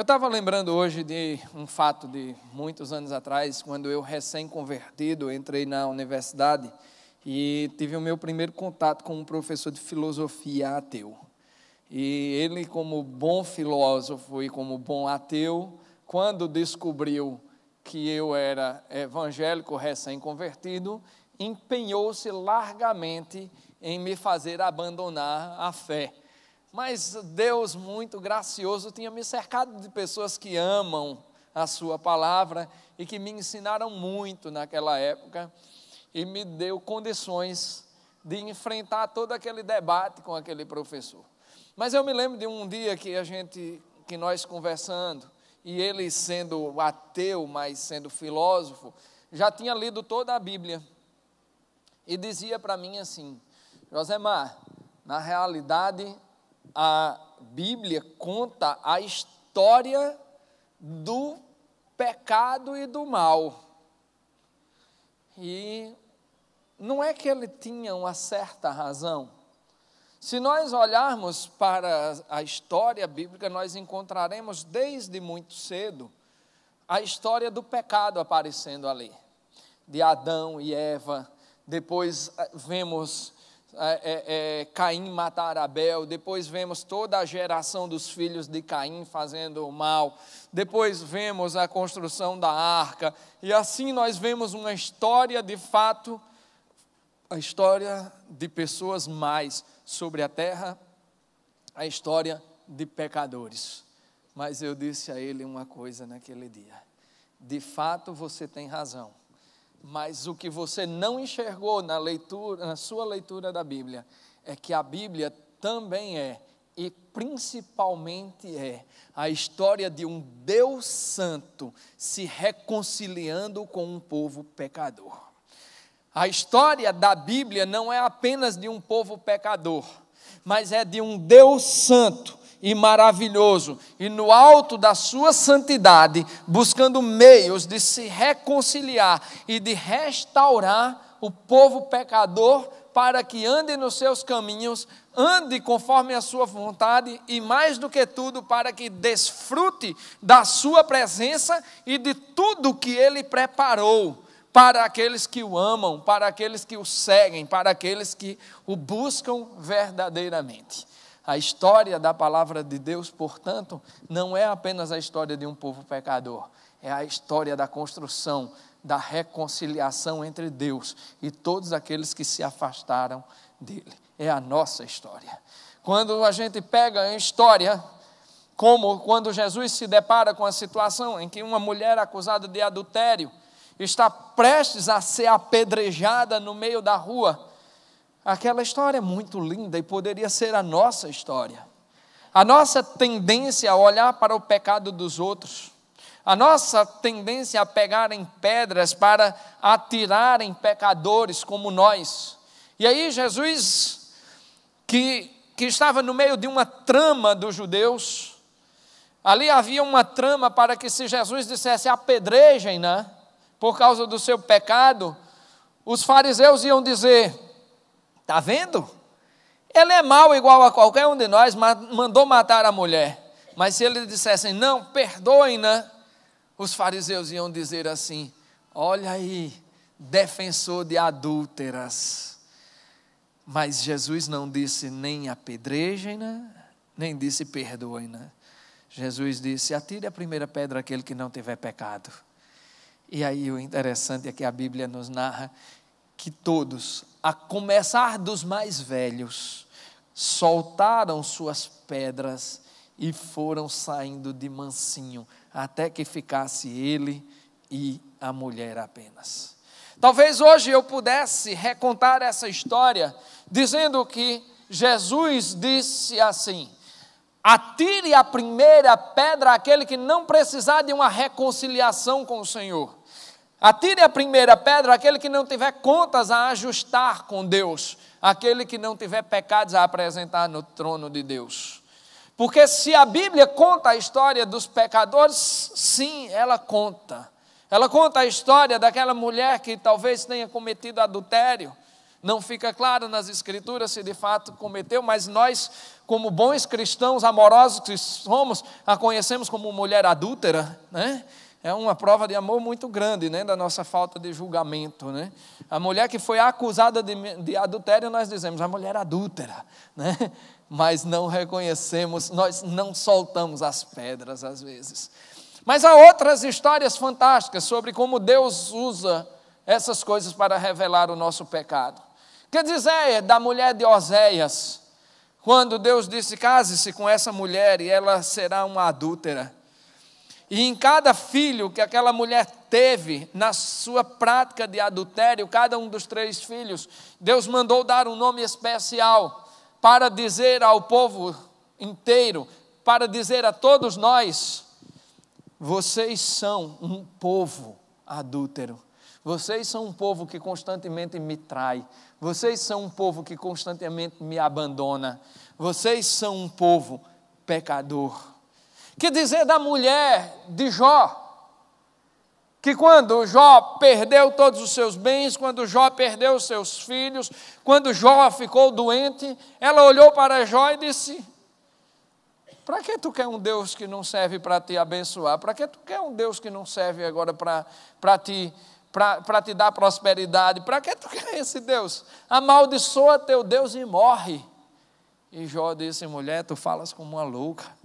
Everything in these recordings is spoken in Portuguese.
Eu estava lembrando hoje de um fato de muitos anos atrás, quando eu, recém-convertido, entrei na universidade e tive o meu primeiro contato com um professor de filosofia ateu. E ele, como bom filósofo e como bom ateu, quando descobriu que eu era evangélico recém-convertido, empenhou-se largamente em me fazer abandonar a fé. Mas Deus, muito gracioso, tinha me cercado de pessoas que amam a Sua palavra e que me ensinaram muito naquela época e me deu condições de enfrentar todo aquele debate com aquele professor. Mas eu me lembro de um dia que a gente, que nós conversando, e ele sendo ateu, mas sendo filósofo, já tinha lido toda a Bíblia. E dizia para mim assim: Josemar, na realidade, a Bíblia conta a história do pecado e do mal. E não é que ele tinha uma certa razão. Se nós olharmos para a história bíblica, nós encontraremos desde muito cedo a história do pecado aparecendo ali, de Adão e Eva. Depois eh, vemos é, é, é, Caim matar Abel, depois vemos toda a geração dos filhos de Caim fazendo o mal, depois vemos a construção da arca, e assim nós vemos uma história de fato, a história de pessoas mais sobre a terra, a história de pecadores. Mas eu disse a ele uma coisa naquele dia: de fato você tem razão mas o que você não enxergou na leitura, na sua leitura da Bíblia, é que a Bíblia também é e principalmente é a história de um Deus santo se reconciliando com um povo pecador. A história da Bíblia não é apenas de um povo pecador, mas é de um Deus santo e maravilhoso, e no alto da sua santidade, buscando meios de se reconciliar e de restaurar o povo pecador para que ande nos seus caminhos, ande conforme a sua vontade e, mais do que tudo, para que desfrute da sua presença e de tudo que ele preparou para aqueles que o amam, para aqueles que o seguem, para aqueles que o buscam verdadeiramente. A história da palavra de Deus, portanto, não é apenas a história de um povo pecador, é a história da construção, da reconciliação entre Deus e todos aqueles que se afastaram dele. É a nossa história. Quando a gente pega a história, como quando Jesus se depara com a situação em que uma mulher acusada de adultério está prestes a ser apedrejada no meio da rua Aquela história é muito linda e poderia ser a nossa história. A nossa tendência a olhar para o pecado dos outros, a nossa tendência a pegar em pedras para atirar em pecadores como nós. E aí Jesus, que, que estava no meio de uma trama dos judeus, ali havia uma trama para que se Jesus dissesse apedrejem, né? Por causa do seu pecado, os fariseus iam dizer: Está vendo? Ele é mau igual a qualquer um de nós, mas mandou matar a mulher. Mas se eles dissessem, não, perdoem-na, né? os fariseus iam dizer assim: olha aí, defensor de adúlteras. Mas Jesus não disse nem apedrejem-na, né? nem disse perdoem-na. Né? Jesus disse: atire a primeira pedra aquele que não tiver pecado. E aí o interessante é que a Bíblia nos narra que todos, a começar dos mais velhos, soltaram suas pedras e foram saindo de mansinho, até que ficasse ele e a mulher apenas. Talvez hoje eu pudesse recontar essa história dizendo que Jesus disse assim: Atire a primeira pedra aquele que não precisar de uma reconciliação com o Senhor. Atire a primeira pedra aquele que não tiver contas a ajustar com Deus, aquele que não tiver pecados a apresentar no trono de Deus. Porque se a Bíblia conta a história dos pecadores, sim, ela conta. Ela conta a história daquela mulher que talvez tenha cometido adultério. Não fica claro nas Escrituras se de fato cometeu, mas nós, como bons cristãos amorosos que somos, a conhecemos como mulher adúltera, né? é uma prova de amor muito grande, né, da nossa falta de julgamento, né? A mulher que foi acusada de, de adultério, nós dizemos, a mulher adúltera, né? Mas não reconhecemos, nós não soltamos as pedras às vezes. Mas há outras histórias fantásticas sobre como Deus usa essas coisas para revelar o nosso pecado. Quer dizer, é da mulher de Oséias, quando Deus disse: case-se com essa mulher e ela será uma adúltera. E em cada filho que aquela mulher teve, na sua prática de adultério, cada um dos três filhos, Deus mandou dar um nome especial para dizer ao povo inteiro, para dizer a todos nós: vocês são um povo adúltero. Vocês são um povo que constantemente me trai. Vocês são um povo que constantemente me abandona. Vocês são um povo pecador. Que dizer da mulher de Jó? Que quando Jó perdeu todos os seus bens, quando Jó perdeu os seus filhos, quando Jó ficou doente, ela olhou para Jó e disse: Para que tu quer um Deus que não serve para te abençoar? Para que tu quer um Deus que não serve agora para, para te para te dar prosperidade. Para que tu quer esse Deus? Amaldiçoa teu Deus e morre. E Jó disse: mulher, tu falas como uma louca.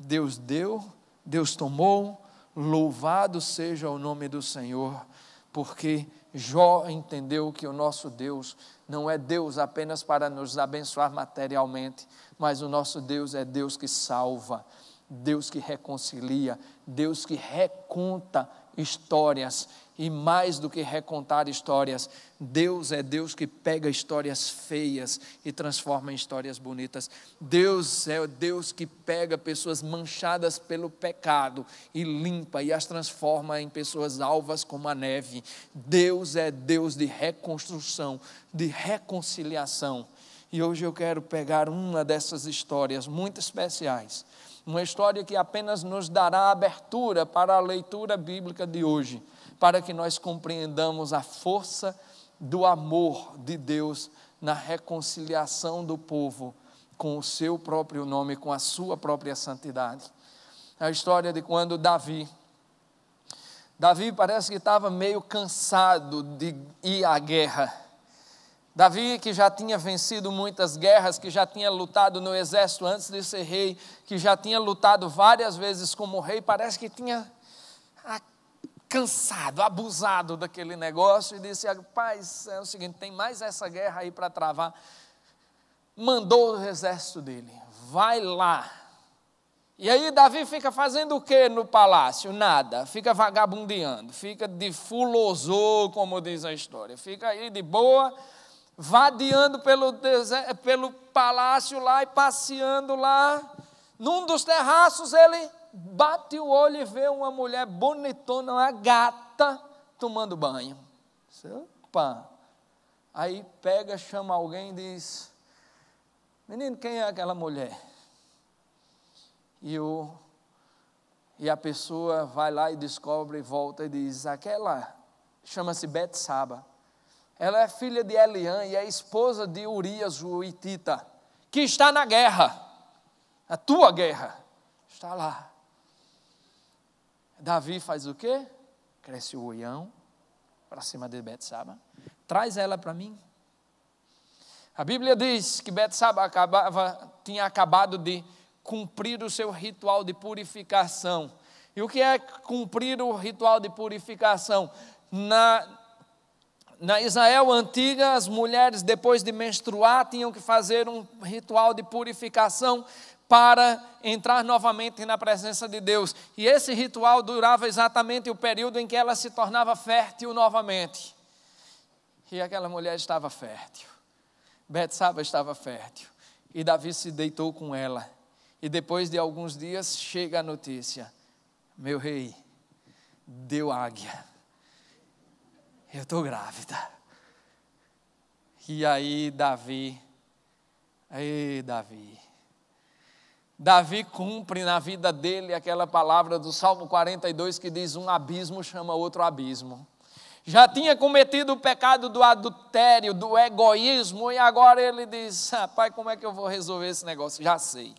Deus deu, Deus tomou, louvado seja o nome do Senhor, porque Jó entendeu que o nosso Deus não é Deus apenas para nos abençoar materialmente, mas o nosso Deus é Deus que salva, Deus que reconcilia, Deus que reconta histórias, e mais do que recontar histórias, Deus é Deus que pega histórias feias e transforma em histórias bonitas. Deus é Deus que pega pessoas manchadas pelo pecado e limpa e as transforma em pessoas alvas como a neve. Deus é Deus de reconstrução, de reconciliação. E hoje eu quero pegar uma dessas histórias muito especiais. Uma história que apenas nos dará abertura para a leitura bíblica de hoje para que nós compreendamos a força do amor de Deus na reconciliação do povo com o seu próprio nome, com a sua própria santidade. A história de quando Davi, Davi parece que estava meio cansado de ir à guerra. Davi, que já tinha vencido muitas guerras, que já tinha lutado no exército antes de ser rei, que já tinha lutado várias vezes como rei, parece que tinha cansado, abusado daquele negócio e disse: Rapaz, é o seguinte, tem mais essa guerra aí para travar. Mandou o exército dele, vai lá. E aí Davi fica fazendo o que no palácio? Nada, fica vagabundeando, fica de fulosou, como diz a história, fica aí de boa, vadeando pelo, pelo palácio lá e passeando lá. Num dos terraços ele bate o olho e vê uma mulher bonitona, uma gata, tomando banho. opa! Aí pega, chama alguém e diz: Menino, quem é aquela mulher? E, o, e a pessoa vai lá e descobre e volta e diz: Aquela chama-se Saba. Ela é filha de Eliã e é esposa de Urias, o Itita, que está na guerra, a tua guerra, está lá. Davi faz o quê? Cresce o oião para cima de Betsaba. Traz ela para mim. A Bíblia diz que Betsaba acabava, tinha acabado de cumprir o seu ritual de purificação. E o que é cumprir o ritual de purificação? Na, na Israel antiga, as mulheres, depois de menstruar, tinham que fazer um ritual de purificação para entrar novamente na presença de Deus. E esse ritual durava exatamente o período em que ela se tornava fértil novamente. E aquela mulher estava fértil. Betsaba estava fértil. E Davi se deitou com ela. E depois de alguns dias chega a notícia: Meu rei, deu águia. Eu estou grávida. E aí, Davi, aí, Davi, Davi cumpre na vida dele aquela palavra do Salmo 42 que diz: Um abismo chama outro abismo. Já tinha cometido o pecado do adultério, do egoísmo, e agora ele diz: ah, Pai, como é que eu vou resolver esse negócio? Já sei.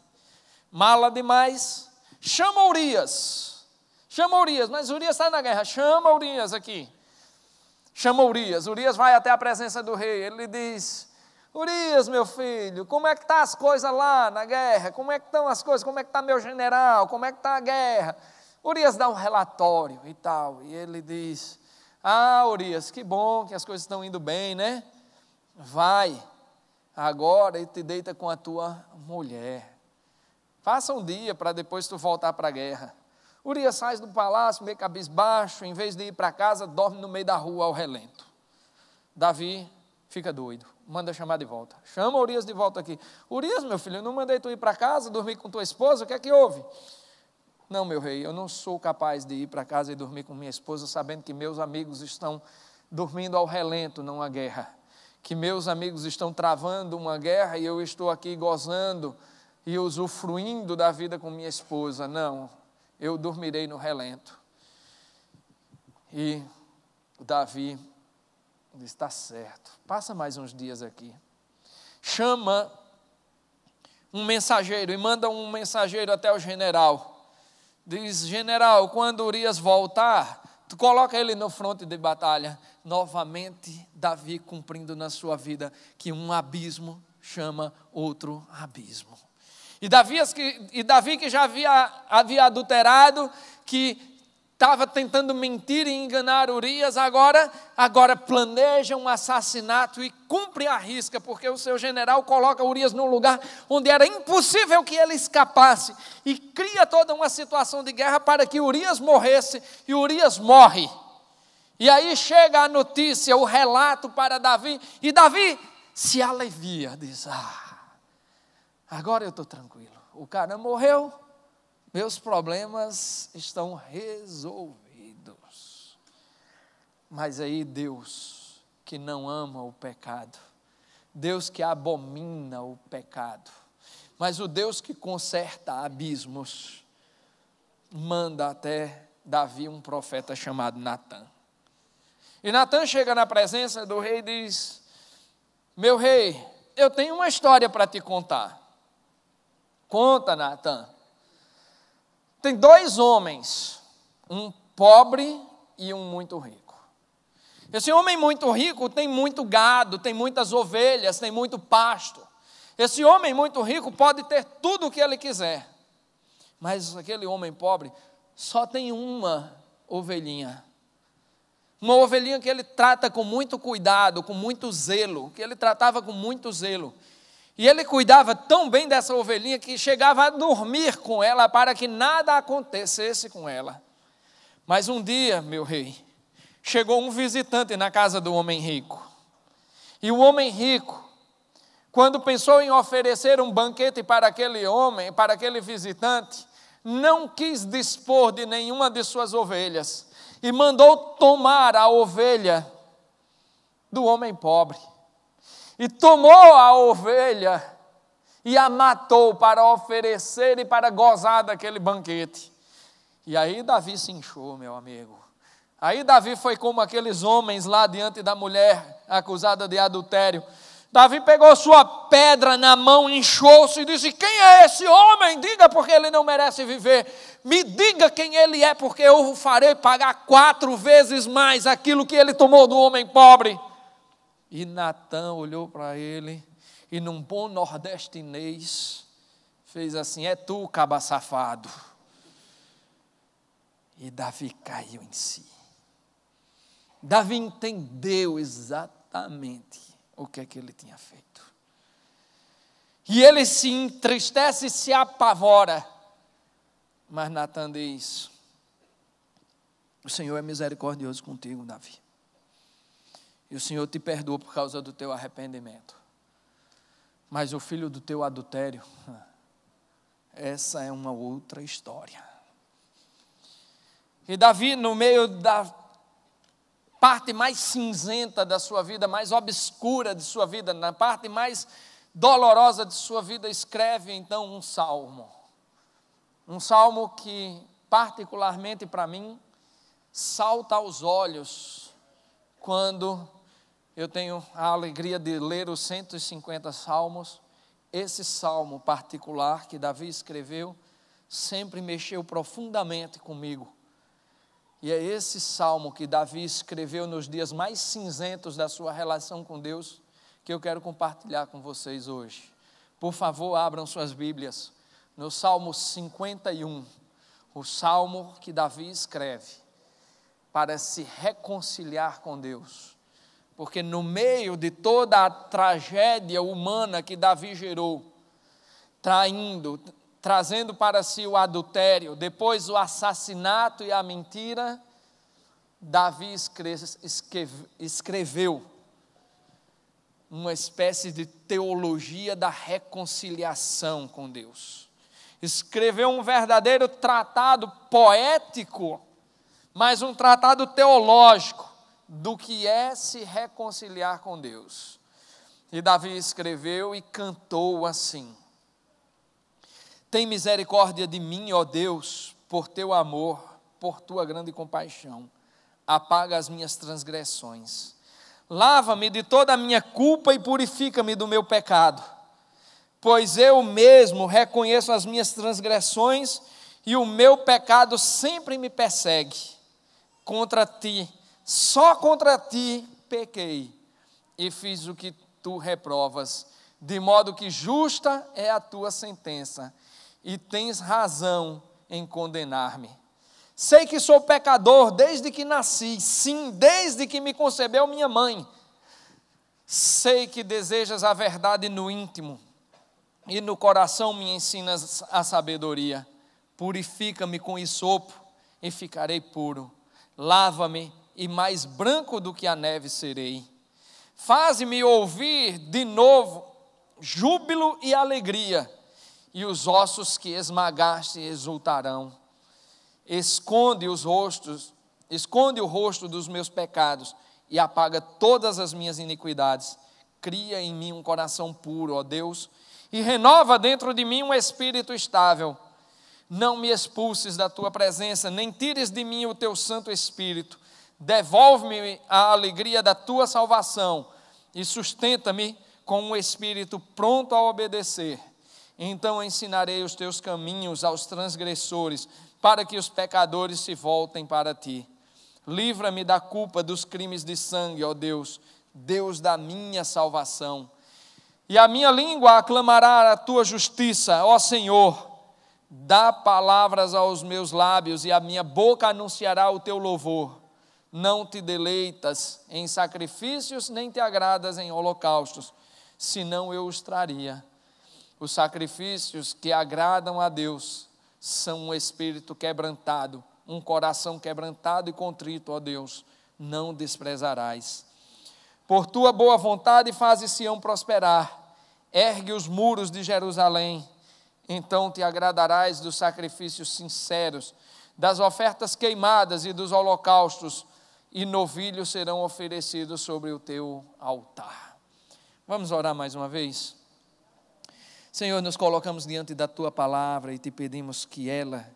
Mala demais. Chama Urias. Chama Urias, mas Urias está na guerra. Chama Urias aqui. Chama Urias. Urias vai até a presença do rei. Ele diz: Urias, meu filho, como é que tá as coisas lá na guerra? Como é que estão as coisas? Como é que está meu general? Como é que está a guerra? Urias dá um relatório e tal, e ele diz: Ah, Urias, que bom que as coisas estão indo bem, né? Vai agora e te deita com a tua mulher. Faça um dia para depois tu voltar para a guerra. Urias sai do palácio, meio cabisbaixo, em vez de ir para casa, dorme no meio da rua ao relento. Davi fica doido manda chamar de volta. Chama Urias de volta aqui. Urias, meu filho, eu não mandei tu ir para casa, dormir com tua esposa, o que é que houve? Não, meu rei, eu não sou capaz de ir para casa e dormir com minha esposa, sabendo que meus amigos estão dormindo ao relento, não à guerra. Que meus amigos estão travando uma guerra e eu estou aqui gozando e usufruindo da vida com minha esposa. Não, eu dormirei no relento. E Davi ele está certo. Passa mais uns dias aqui. Chama um mensageiro e manda um mensageiro até o general. Diz: General, quando Urias voltar, tu coloca ele no fronte de batalha. Novamente, Davi cumprindo na sua vida que um abismo chama outro abismo. E Davi, e Davi que já havia, havia adulterado, que estava tentando mentir e enganar Urias, agora, agora planeja um assassinato e cumpre a risca, porque o seu general coloca Urias num lugar onde era impossível que ele escapasse e cria toda uma situação de guerra para que Urias morresse e Urias morre. E aí chega a notícia, o relato para Davi, e Davi se alivia, diz: Ah, agora eu estou tranquilo. O cara morreu, meus problemas estão resolvidos. Mas aí Deus, que não ama o pecado, Deus que abomina o pecado, mas o Deus que conserta abismos, manda até Davi um profeta chamado Natan. E Natan chega na presença do rei e diz: Meu rei, eu tenho uma história para te contar. Conta, Natan. Tem dois homens, um pobre e um muito rico. Esse homem muito rico tem muito gado, tem muitas ovelhas, tem muito pasto. Esse homem muito rico pode ter tudo o que ele quiser. Mas aquele homem pobre só tem uma ovelhinha. Uma ovelhinha que ele trata com muito cuidado, com muito zelo, que ele tratava com muito zelo. E ele cuidava tão bem dessa ovelhinha que chegava a dormir com ela para que nada acontecesse com ela. Mas um dia, meu rei, chegou um visitante na casa do homem rico. E o homem rico, quando pensou em oferecer um banquete para aquele homem, para aquele visitante, não quis dispor de nenhuma de suas ovelhas e mandou tomar a ovelha do homem pobre e tomou a ovelha e a matou para oferecer e para gozar daquele banquete. E aí Davi se inchou, meu amigo. Aí Davi foi como aqueles homens lá diante da mulher acusada de adultério. Davi pegou sua pedra na mão, inchou-se e disse: Quem é esse homem? Diga porque ele não merece viver. Me diga quem ele é, porque eu o farei pagar quatro vezes mais aquilo que ele tomou do homem pobre. E Natan olhou para ele e, num bom nordestinês, fez assim: É tu, caba safado. E Davi caiu em si. Davi entendeu exatamente o que é que ele tinha feito. E ele se entristece e se apavora. Mas Natan diz: O Senhor é misericordioso contigo, Davi. E o Senhor te perdoa por causa do teu arrependimento. Mas o filho do teu adultério, essa é uma outra história. E Davi, no meio da parte mais cinzenta da sua vida, mais obscura de sua vida, na parte mais dolorosa de sua vida, escreve então um salmo. Um salmo que, particularmente para mim, salta aos olhos quando eu tenho a alegria de ler os 150 salmos. Esse salmo particular que Davi escreveu sempre mexeu profundamente comigo. E é esse salmo que Davi escreveu nos dias mais cinzentos da sua relação com Deus que eu quero compartilhar com vocês hoje. Por favor, abram suas Bíblias no Salmo 51, o salmo que Davi escreve para se reconciliar com Deus porque no meio de toda a tragédia humana que Davi gerou, traindo, trazendo para si o adultério, depois o assassinato e a mentira, Davi escreveu uma espécie de teologia da reconciliação com Deus. Escreveu um verdadeiro tratado poético, mas um tratado teológico do que é se reconciliar com Deus. E Davi escreveu e cantou assim: Tem misericórdia de mim, ó Deus, por teu amor, por tua grande compaixão. Apaga as minhas transgressões. Lava-me de toda a minha culpa e purifica-me do meu pecado. Pois eu mesmo reconheço as minhas transgressões e o meu pecado sempre me persegue. Contra ti, só contra ti pequei e fiz o que tu reprovas, de modo que justa é a tua sentença, e tens razão em condenar-me. Sei que sou pecador desde que nasci, sim, desde que me concebeu minha mãe. Sei que desejas a verdade no íntimo, e no coração me ensinas a sabedoria. Purifica-me com isopo e ficarei puro. Lava-me e mais branco do que a neve serei. Faze-me ouvir de novo júbilo e alegria, e os ossos que esmagaste exultarão. Esconde os rostos, esconde o rosto dos meus pecados e apaga todas as minhas iniquidades. Cria em mim um coração puro, ó Deus, e renova dentro de mim um espírito estável. Não me expulses da tua presença, nem tires de mim o teu Santo Espírito Devolve-me a alegria da tua salvação e sustenta-me com um espírito pronto a obedecer. Então ensinarei os teus caminhos aos transgressores, para que os pecadores se voltem para ti. Livra-me da culpa dos crimes de sangue, ó Deus, Deus da minha salvação. E a minha língua aclamará a tua justiça, ó Senhor. Dá palavras aos meus lábios e a minha boca anunciará o teu louvor. Não te deleitas em sacrifícios, nem te agradas em holocaustos, senão eu os traria. Os sacrifícios que agradam a Deus são um espírito quebrantado, um coração quebrantado e contrito, ó Deus, não desprezarás. Por tua boa vontade fazes Sião prosperar, ergue os muros de Jerusalém, então te agradarás dos sacrifícios sinceros, das ofertas queimadas e dos holocaustos, e novilhos serão oferecidos sobre o teu altar. Vamos orar mais uma vez? Senhor, nos colocamos diante da tua palavra e te pedimos que ela,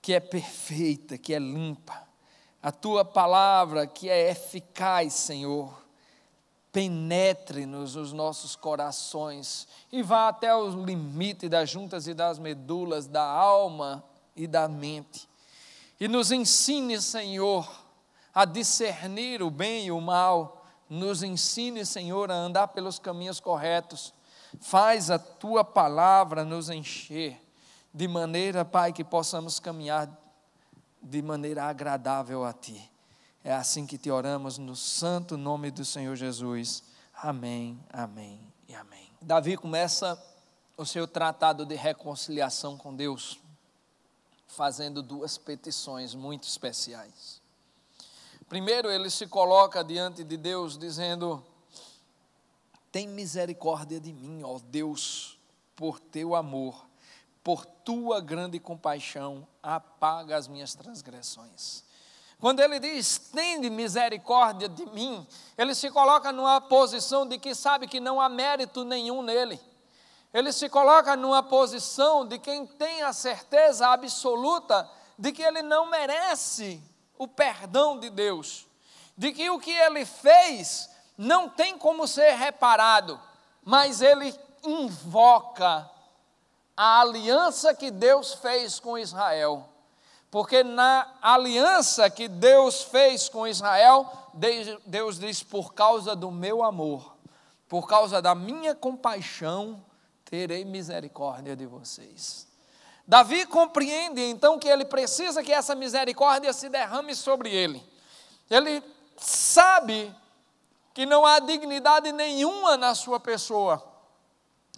que é perfeita, que é limpa, a tua palavra que é eficaz, Senhor, penetre-nos os nossos corações e vá até o limite das juntas e das medulas, da alma e da mente. E nos ensine, Senhor, a discernir o bem e o mal. Nos ensine, Senhor, a andar pelos caminhos corretos. Faz a tua palavra nos encher, de maneira, Pai, que possamos caminhar de maneira agradável a ti. É assim que te oramos no santo nome do Senhor Jesus. Amém, amém e amém. Davi começa o seu tratado de reconciliação com Deus, fazendo duas petições muito especiais. Primeiro, ele se coloca diante de Deus dizendo: Tem misericórdia de mim, ó Deus, por teu amor, por tua grande compaixão, apaga as minhas transgressões. Quando ele diz, Tem misericórdia de mim, ele se coloca numa posição de que sabe que não há mérito nenhum nele. Ele se coloca numa posição de quem tem a certeza absoluta de que ele não merece o perdão de Deus, de que o que ele fez não tem como ser reparado, mas ele invoca a aliança que Deus fez com Israel. Porque na aliança que Deus fez com Israel, Deus diz: por causa do meu amor, por causa da minha compaixão, terei misericórdia de vocês. Davi compreende então que ele precisa que essa misericórdia se derrame sobre ele. Ele sabe que não há dignidade nenhuma na sua pessoa.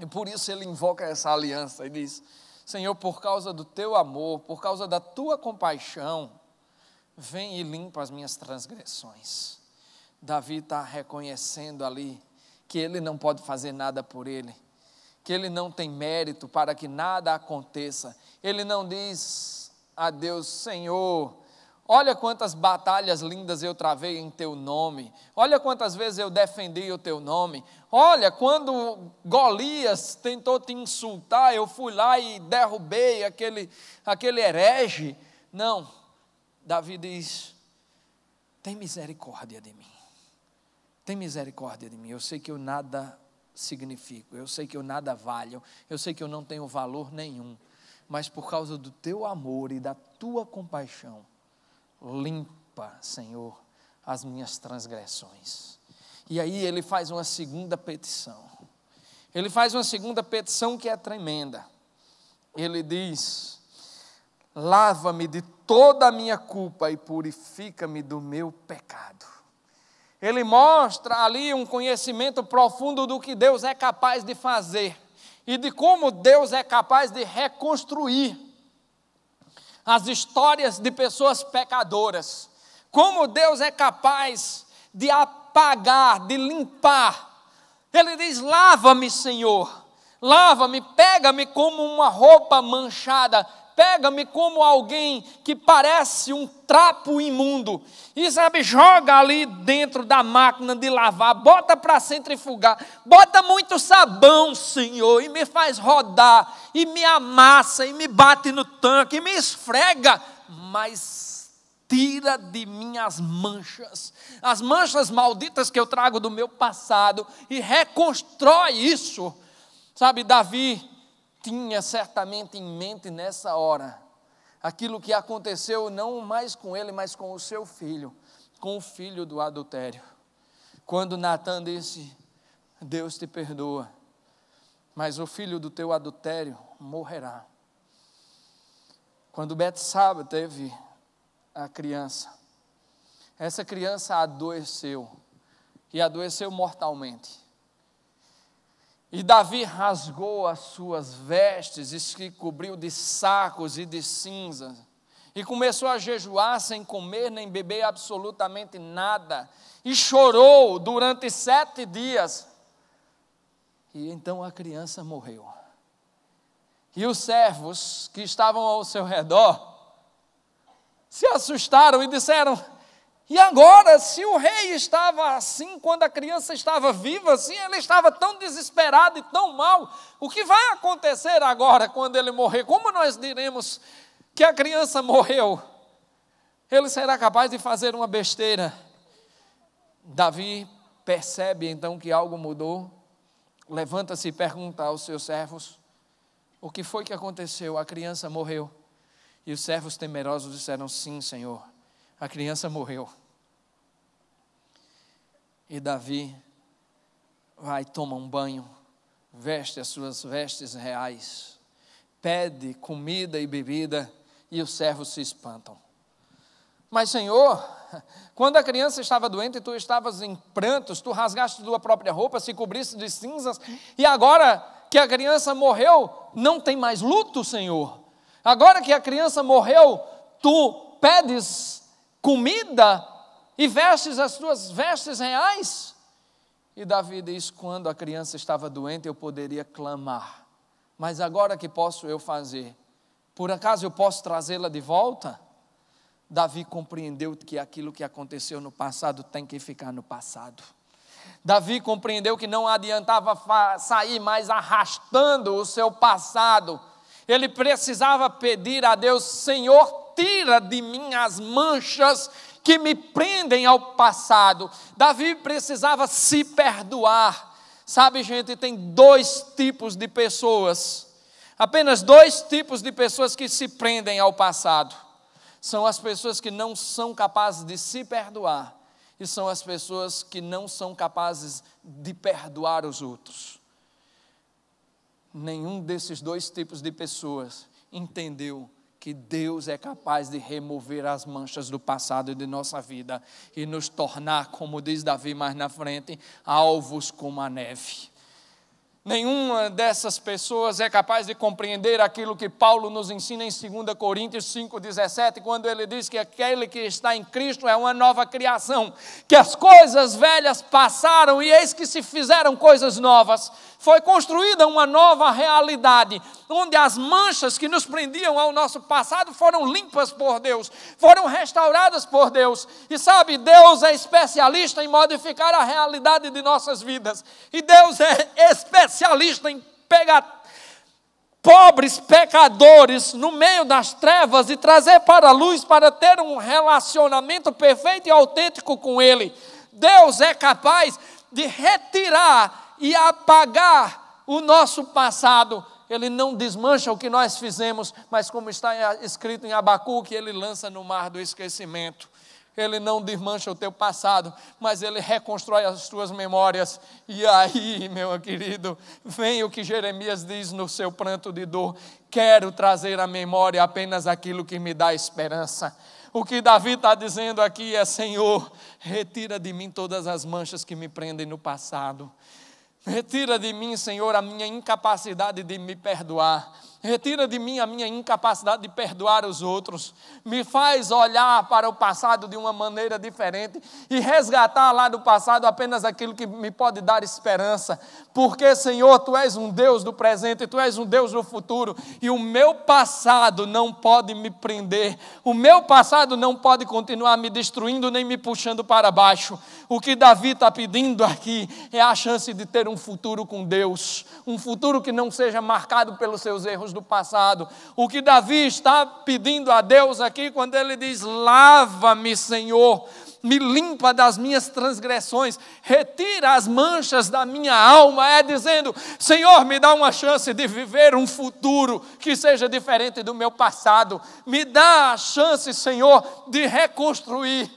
E por isso ele invoca essa aliança e diz: Senhor, por causa do teu amor, por causa da tua compaixão, vem e limpa as minhas transgressões. Davi está reconhecendo ali que ele não pode fazer nada por ele, que ele não tem mérito para que nada aconteça. Ele não diz a Deus, Senhor, Olha quantas batalhas lindas eu travei em teu nome. Olha quantas vezes eu defendi o teu nome. Olha quando Golias tentou te insultar, eu fui lá e derrubei aquele aquele herege. Não. Davi diz: Tem misericórdia de mim. Tem misericórdia de mim. Eu sei que eu nada significo, eu sei que eu nada valho, eu sei que eu não tenho valor nenhum, mas por causa do teu amor e da tua compaixão, limpa, Senhor, as minhas transgressões. E aí ele faz uma segunda petição. Ele faz uma segunda petição que é tremenda. Ele diz: Lava-me de toda a minha culpa e purifica-me do meu pecado. Ele mostra ali um conhecimento profundo do que Deus é capaz de fazer e de como Deus é capaz de reconstruir as histórias de pessoas pecadoras. Como Deus é capaz de apagar, de limpar. Ele diz: Lava-me, Senhor, lava-me, pega-me como uma roupa manchada, pega-me como alguém que parece um trapo imundo, e sabe, joga ali dentro da máquina de lavar, bota para centrifugar, bota muito sabão, Senhor, e me faz rodar, e me amassa, e me bate no tanque, e me esfrega, mas tira de mim as manchas, as manchas malditas que eu trago do meu passado, e reconstrói isso, sabe, Davi tinha certamente em mente nessa hora aquilo que aconteceu não mais com ele, mas com o seu filho, com o filho do adultério. Quando Natan disse: Deus te perdoa, mas o filho do teu adultério morrerá. Quando Betsaba teve a criança, essa criança adoeceu e adoeceu mortalmente. E Davi rasgou as suas vestes e se cobriu de sacos e de cinzas. E começou a jejuar sem comer nem beber absolutamente nada. E chorou durante sete dias. E então a criança morreu. E os servos que estavam ao seu redor se assustaram e disseram: e agora, se o rei estava assim quando a criança estava viva, assim, ele estava tão desesperado e tão mal, o que vai acontecer agora quando ele morrer? Como nós diremos que a criança morreu? Ele será capaz de fazer uma besteira. Davi percebe então que algo mudou, levanta-se e pergunta aos seus servos: O que foi que aconteceu? A criança morreu. E os servos temerosos disseram: Sim, Senhor a criança morreu. E Davi vai, toma um banho, veste as suas vestes reais, pede comida e bebida, e os servos se espantam. Mas, Senhor, quando a criança estava doente e tu estavas em prantos, tu rasgaste tua própria roupa, se cobriste de cinzas, e agora que a criança morreu, não tem mais luto, Senhor. Agora que a criança morreu, tu pedes comida e vestes as tuas vestes reais. E Davi diz: quando a criança estava doente, eu poderia clamar, mas agora que posso eu fazer? Por acaso eu posso trazê-la de volta? Davi compreendeu que aquilo que aconteceu no passado tem que ficar no passado. Davi compreendeu que não adiantava sair mais arrastando o seu passado. Ele precisava pedir a Deus: Senhor, tira de mim as manchas que me prendem ao passado. Davi precisava se perdoar. Sabe, gente, tem dois tipos de pessoas. Apenas dois tipos de pessoas que se prendem ao passado. São as pessoas que não são capazes de se perdoar e são as pessoas que não são capazes de perdoar os outros. Nenhum desses dois tipos de pessoas entendeu que Deus é capaz de remover as manchas do passado de nossa vida e nos tornar, como diz Davi mais na frente, alvos como a neve. Nenhuma dessas pessoas é capaz de compreender aquilo que Paulo nos ensina em 2 Coríntios 5,17, quando ele diz que aquele que está em Cristo é uma nova criação, que as coisas velhas passaram e eis que se fizeram coisas novas foi construída uma nova realidade, onde as manchas que nos prendiam ao nosso passado foram limpas por Deus, foram restauradas por Deus. E sabe, Deus é especialista em modificar a realidade de nossas vidas, e Deus é especialista em pegar pobres pecadores no meio das trevas e trazer para a luz para ter um relacionamento perfeito e autêntico com Ele. Deus é capaz de retirar e apagar o nosso passado. Ele não desmancha o que nós fizemos, mas como está escrito em Abacuque, ele lança no mar do esquecimento. Ele não desmancha o teu passado, mas ele reconstrói as tuas memórias. E aí, meu querido, vem o que Jeremias diz no seu pranto de dor: quero trazer à memória apenas aquilo que me dá esperança. O que Davi está dizendo aqui é: Senhor, retira de mim todas as manchas que me prendem no passado. Retira de mim, Senhor, a minha incapacidade de me perdoar. Retira de mim a minha incapacidade de perdoar os outros. Me faz olhar para o passado de uma maneira diferente e resgatar lá do passado apenas aquilo que me pode dar esperança. Porque, Senhor, tu és um Deus do presente, tu és um Deus do futuro e o meu passado não pode me prender. O meu passado não pode continuar me destruindo nem me puxando para baixo. O que Davi está pedindo aqui é a chance de ter um futuro com Deus, um futuro que não seja marcado pelos seus erros do passado. O que Davi está pedindo a Deus aqui quando ele diz: Lava-me, Senhor, me limpa das minhas transgressões, retira as manchas da minha alma, é dizendo: Senhor, me dá uma chance de viver um futuro que seja diferente do meu passado, me dá a chance, Senhor, de reconstruir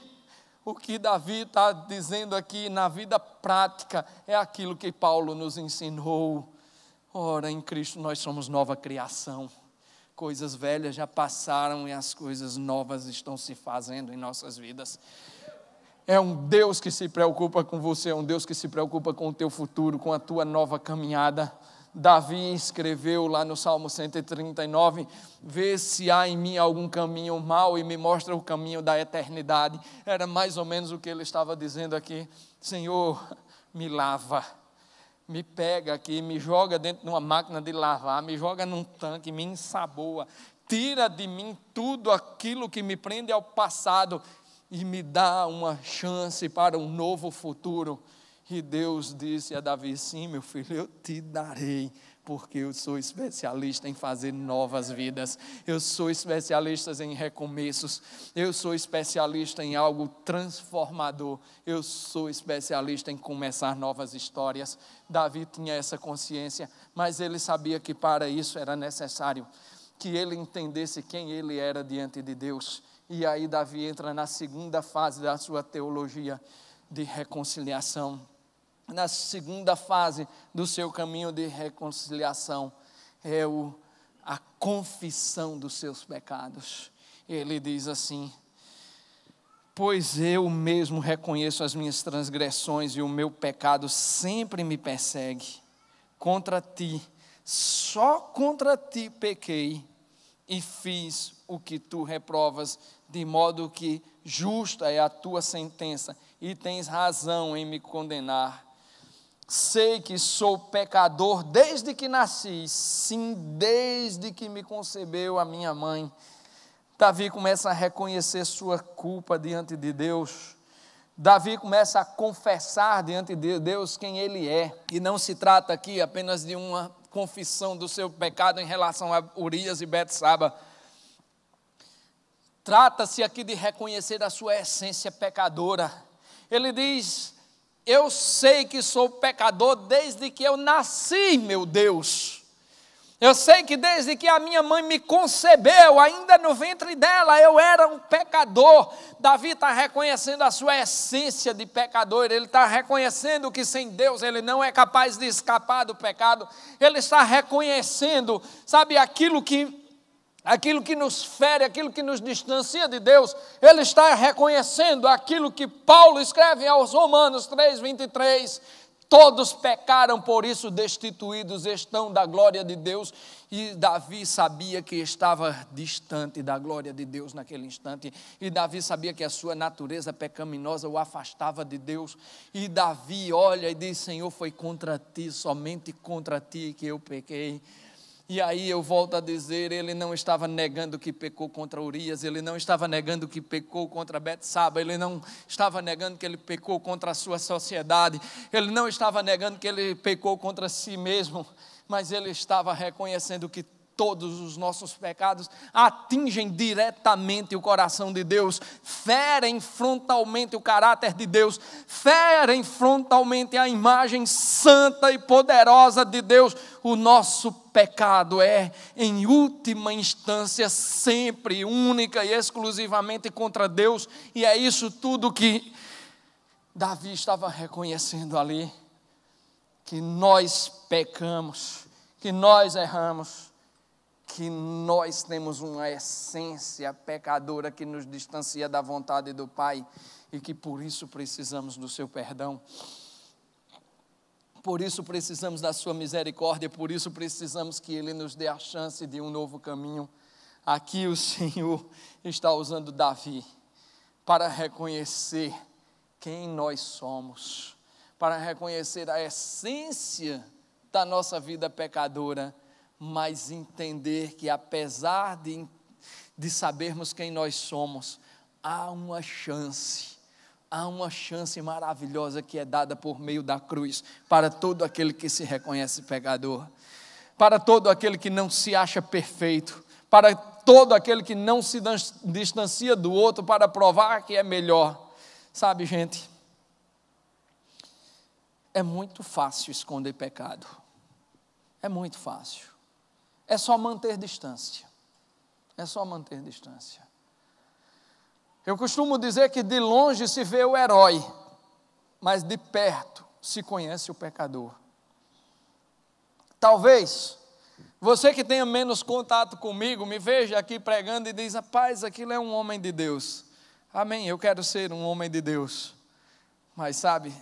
o que Davi está dizendo aqui na vida prática é aquilo que Paulo nos ensinou. Ora, em Cristo nós somos nova criação. Coisas velhas já passaram e as coisas novas estão se fazendo em nossas vidas. É um Deus que se preocupa com você, é um Deus que se preocupa com o teu futuro, com a tua nova caminhada. Davi escreveu lá no Salmo 139: Vê se há em mim algum caminho mau e me mostra o caminho da eternidade. Era mais ou menos o que ele estava dizendo aqui: Senhor, me lava, me pega aqui, me joga dentro de uma máquina de lavar, me joga num tanque, me ensaboa, tira de mim tudo aquilo que me prende ao passado e me dá uma chance para um novo futuro e Deus disse a Davi: Sim, meu filho, eu te darei porque eu sou especialista em fazer novas vidas, eu sou especialista em recomeços, eu sou especialista em algo transformador, eu sou especialista em começar novas histórias. Davi tinha essa consciência, mas ele sabia que para isso era necessário que ele entendesse quem ele era diante de Deus. E aí, Davi entra na segunda fase da sua teologia de reconciliação na segunda fase do seu caminho de reconciliação é o, a confissão dos seus pecados. Ele diz assim: Pois eu mesmo reconheço as minhas transgressões e o meu pecado sempre me persegue. Contra ti, só contra ti pequei e fiz o que tu reprovas, de modo que justa é a tua sentença e tens razão em me condenar Sei que sou pecador desde que nasci, sim, desde que me concebeu a minha mãe. Davi começa a reconhecer sua culpa diante de Deus. Davi começa a confessar diante de Deus quem ele é. E não se trata aqui apenas de uma confissão do seu pecado em relação a Urias e Betsaba. Trata-se aqui de reconhecer a sua essência pecadora. Ele diz: eu sei que sou pecador desde que eu nasci, meu Deus. Eu sei que desde que a minha mãe me concebeu, ainda no ventre dela, eu era um pecador. Davi está reconhecendo a sua essência de pecador, ele está reconhecendo que sem Deus ele não é capaz de escapar do pecado, ele está reconhecendo, sabe, aquilo que aquilo que nos fere, aquilo que nos distancia de Deus, ele está reconhecendo aquilo que Paulo escreve aos Romanos 3, 23. Todos pecaram, por isso destituídos estão da glória de Deus. E Davi sabia que estava distante da glória de Deus naquele instante. E Davi sabia que a sua natureza pecaminosa o afastava de Deus. E Davi olha e diz: Senhor, foi contra ti, somente contra ti que eu pequei e aí eu volto a dizer, ele não estava negando que pecou contra Urias, ele não estava negando que pecou contra Betsaba, ele não estava negando que ele pecou contra a sua sociedade, ele não estava negando que ele pecou contra si mesmo, mas ele estava reconhecendo que todos os nossos pecados atingem diretamente o coração de Deus, ferem frontalmente o caráter de Deus, ferem frontalmente a imagem santa e poderosa de Deus. O nosso pecado é, em última instância, sempre única e exclusivamente contra Deus, e é isso tudo que Davi estava reconhecendo ali que nós pecamos, que nós erramos que nós temos uma essência pecadora que nos distancia da vontade do Pai e que por isso precisamos do seu perdão. Por isso precisamos da sua misericórdia, por isso precisamos que ele nos dê a chance de um novo caminho. Aqui o Senhor está usando Davi para reconhecer quem nós somos, para reconhecer a essência da nossa vida pecadora mas entender que apesar de, de sabermos quem nós somos, há uma chance, há uma chance maravilhosa que é dada por meio da cruz para todo aquele que se reconhece pecador, para todo aquele que não se acha perfeito, para todo aquele que não se distancia do outro para provar que é melhor. Sabe, gente, é muito fácil esconder pecado. É muito fácil. É só manter distância. É só manter distância. Eu costumo dizer que de longe se vê o herói, mas de perto se conhece o pecador. Talvez você que tenha menos contato comigo me veja aqui pregando e diz: Rapaz, aquilo é um homem de Deus. Amém, eu quero ser um homem de Deus. Mas sabe,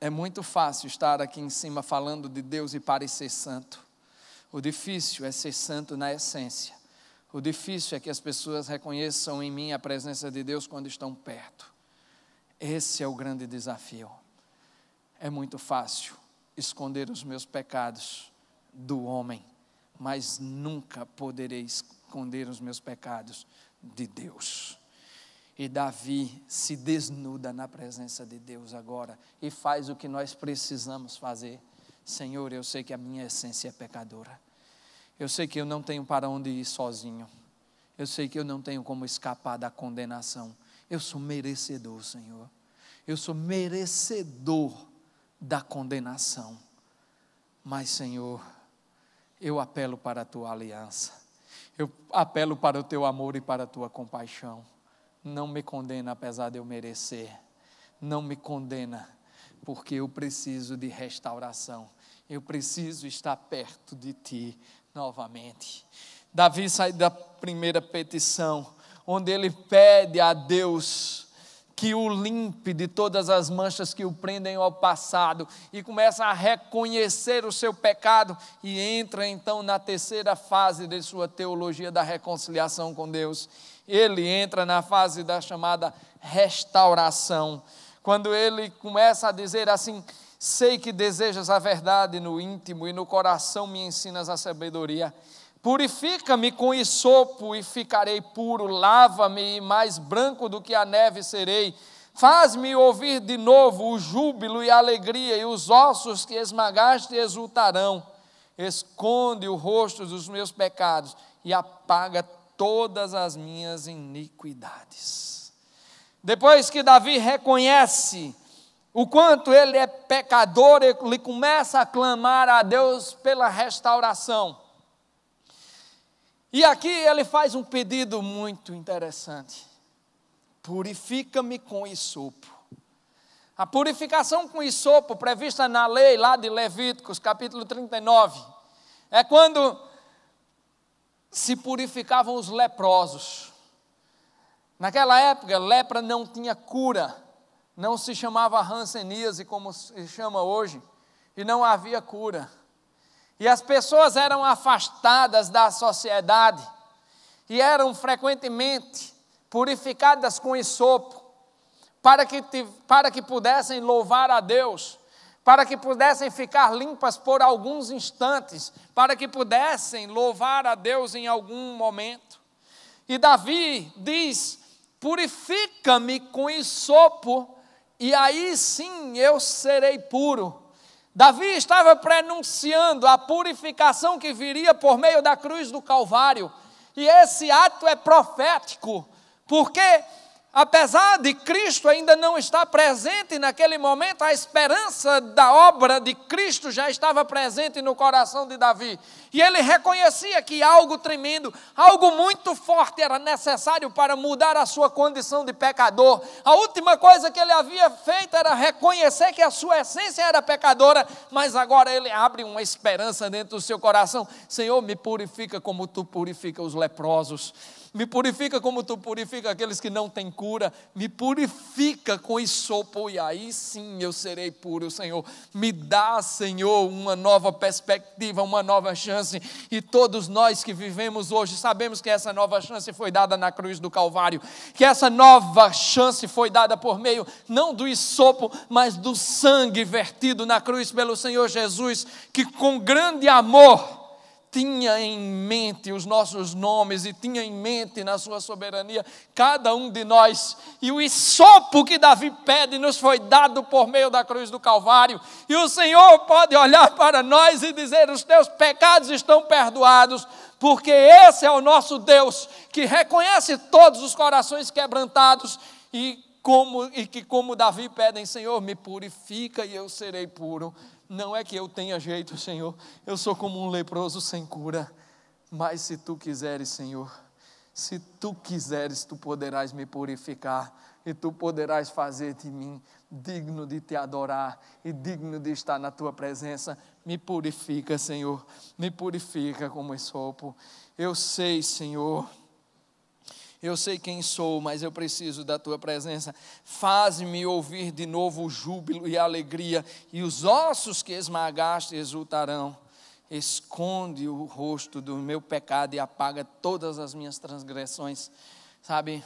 é muito fácil estar aqui em cima falando de Deus e parecer santo. O difícil é ser santo na essência. O difícil é que as pessoas reconheçam em mim a presença de Deus quando estão perto. Esse é o grande desafio. É muito fácil esconder os meus pecados do homem, mas nunca poderei esconder os meus pecados de Deus. E Davi se desnuda na presença de Deus agora e faz o que nós precisamos fazer. Senhor, eu sei que a minha essência é pecadora. Eu sei que eu não tenho para onde ir sozinho. Eu sei que eu não tenho como escapar da condenação. Eu sou merecedor, Senhor. Eu sou merecedor da condenação. Mas, Senhor, eu apelo para a tua aliança. Eu apelo para o teu amor e para a tua compaixão. Não me condena, apesar de eu merecer. Não me condena, porque eu preciso de restauração eu preciso estar perto de ti novamente. Davi sai da primeira petição, onde ele pede a Deus que o limpe de todas as manchas que o prendem ao passado e começa a reconhecer o seu pecado e entra então na terceira fase de sua teologia da reconciliação com Deus. Ele entra na fase da chamada restauração, quando ele começa a dizer assim: Sei que desejas a verdade no íntimo e no coração me ensinas a sabedoria. Purifica-me com isopo e ficarei puro, lava-me e mais branco do que a neve serei. Faz-me ouvir de novo o júbilo e a alegria, e os ossos que esmagaste exultarão. Esconde o rosto dos meus pecados e apaga todas as minhas iniquidades. Depois que Davi reconhece o quanto ele é pecador, ele começa a clamar a Deus pela restauração. E aqui ele faz um pedido muito interessante: purifica-me com isopo. A purificação com isopo, prevista na lei lá de Levíticos, capítulo 39, é quando se purificavam os leprosos. Naquela época, lepra não tinha cura não se chamava Hanseníase como se chama hoje, e não havia cura. E as pessoas eram afastadas da sociedade e eram frequentemente purificadas com isopo, para que, para que pudessem louvar a Deus, para que pudessem ficar limpas por alguns instantes, para que pudessem louvar a Deus em algum momento. E Davi diz: purifica-me com isopo e aí sim eu serei puro. Davi estava prenunciando a purificação que viria por meio da cruz do Calvário, e esse ato é profético, porque apesar de Cristo ainda não estar presente naquele momento, a esperança da obra de Cristo já estava presente no coração de Davi. E ele reconhecia que algo tremendo, algo muito forte era necessário para mudar a sua condição de pecador. A última coisa que ele havia feito era reconhecer que a sua essência era pecadora, mas agora ele abre uma esperança dentro do seu coração: Senhor, me purifica como tu purifica os leprosos. Me purifica como tu purifica aqueles que não têm cura. Me purifica com sopo e aí sim eu serei puro, Senhor. Me dá, Senhor, uma nova perspectiva, uma nova chance. E todos nós que vivemos hoje sabemos que essa nova chance foi dada na cruz do Calvário, que essa nova chance foi dada por meio não do sopo, mas do sangue vertido na cruz pelo Senhor Jesus, que com grande amor tinha em mente os nossos nomes e tinha em mente na sua soberania cada um de nós. E o sopo que Davi pede nos foi dado por meio da cruz do Calvário. E o Senhor pode olhar para nós e dizer: os teus pecados estão perdoados, porque esse é o nosso Deus que reconhece todos os corações quebrantados e como e que como Davi pedem, Senhor, me purifica e eu serei puro. Não é que eu tenha jeito, Senhor, eu sou como um leproso sem cura, mas se tu quiseres, Senhor, se tu quiseres, tu poderás me purificar e tu poderás fazer de mim digno de te adorar e digno de estar na tua presença. Me purifica, Senhor, me purifica como esopo. Eu sei, Senhor eu sei quem sou, mas eu preciso da tua presença. Faz-me ouvir de novo o júbilo e a alegria, e os ossos que esmagaste exultarão. Esconde o rosto do meu pecado e apaga todas as minhas transgressões. Sabe,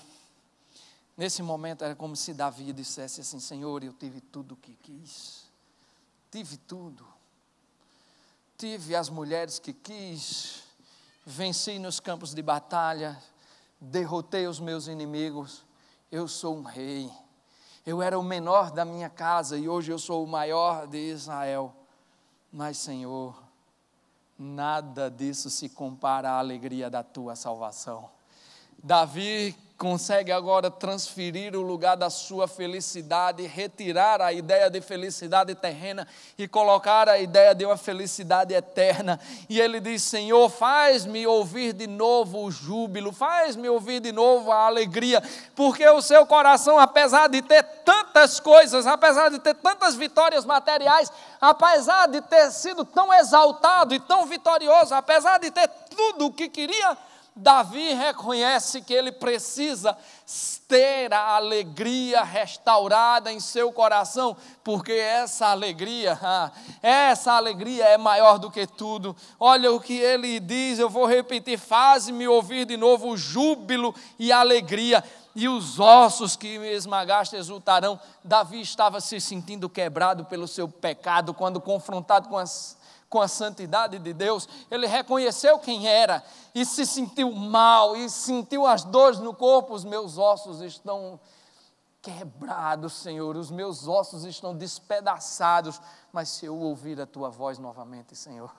nesse momento era como se Davi dissesse assim: Senhor, eu tive tudo o que quis, tive tudo, tive as mulheres que quis, venci nos campos de batalha derrotei os meus inimigos, eu sou um rei. Eu era o menor da minha casa e hoje eu sou o maior de Israel. Mas, Senhor, nada disso se compara à alegria da tua salvação. Davi consegue agora transferir o lugar da sua felicidade, retirar a ideia de felicidade terrena e colocar a ideia de uma felicidade eterna. E ele diz: Senhor, faz-me ouvir de novo o júbilo, faz-me ouvir de novo a alegria, porque o seu coração, apesar de ter tantas coisas, apesar de ter tantas vitórias materiais, apesar de ter sido tão exaltado e tão vitorioso, apesar de ter tudo o que queria, Davi reconhece que ele precisa ter a alegria restaurada em seu coração, porque essa alegria, essa alegria é maior do que tudo. Olha o que ele diz, eu vou repetir: faz-me ouvir de novo o júbilo e a alegria, e os ossos que me esmagaste exultarão. Davi estava se sentindo quebrado pelo seu pecado quando confrontado com as com a santidade de Deus, ele reconheceu quem era e se sentiu mal e sentiu as dores no corpo. Os meus ossos estão quebrados, Senhor, os meus ossos estão despedaçados, mas se eu ouvir a tua voz novamente, Senhor,